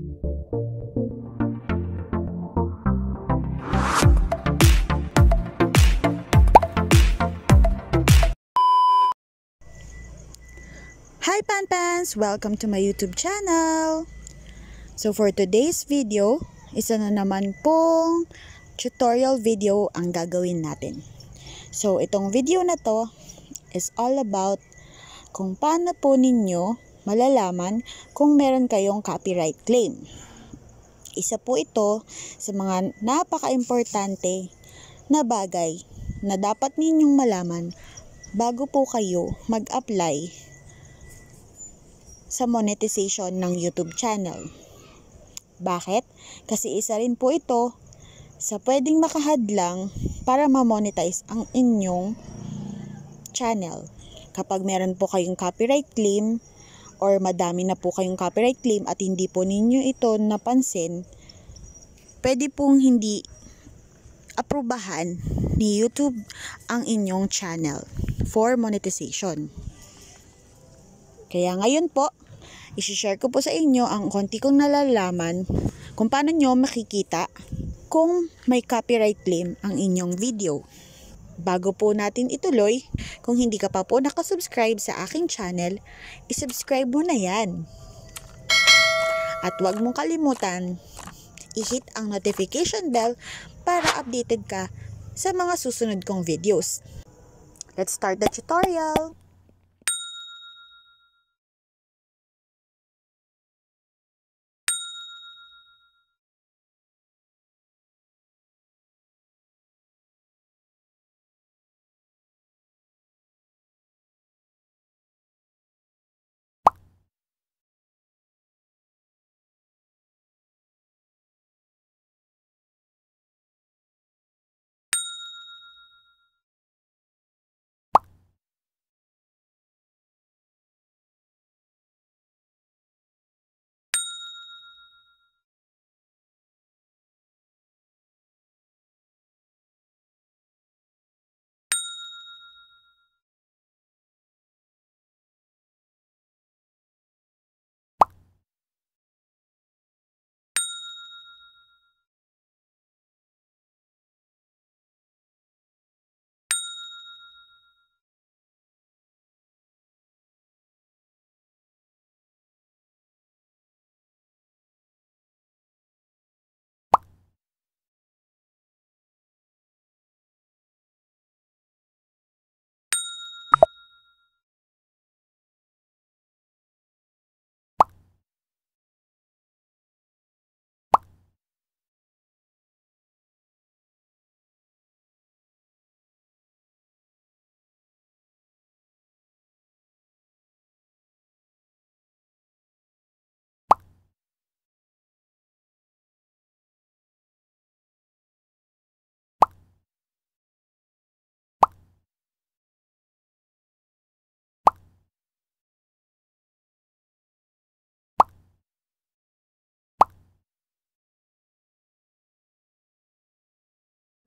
Hi Panpans! Welcome to my YouTube channel! So for today's video, isa na naman pong tutorial video ang gagawin natin. So itong video na to is all about kung paano po ninyo malalaman kung meron kayong copyright claim. Isa po ito sa mga napaka-importante na bagay na dapat ninyong malaman bago po kayo mag-apply sa monetization ng YouTube channel. Bakit? Kasi isa rin po ito sa pwedeng makahadlang para ma-monetize ang inyong channel. Kapag meron po kayong copyright claim, or madami na po kayong copyright claim at hindi po ninyo ito napansin, pwede pong hindi aprubahan ni YouTube ang inyong channel for monetization. Kaya ngayon po, isishare ko po sa inyo ang konti kong nalalaman kung paano nyo makikita kung may copyright claim ang inyong video. Bago po natin ituloy, kung hindi ka pa po nakasubscribe sa aking channel, isubscribe mo na yan. At huwag mong kalimutan, i-hit ang notification bell para updated ka sa mga susunod kong videos. Let's start the tutorial!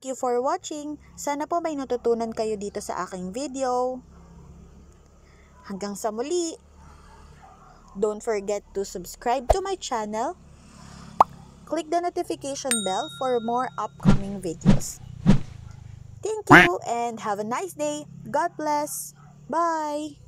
you for watching. Sana po may natutunan kayo dito sa aking video. Hanggang sa muli. Don't forget to subscribe to my channel. Click the notification bell for more upcoming videos. Thank you and have a nice day. God bless. Bye.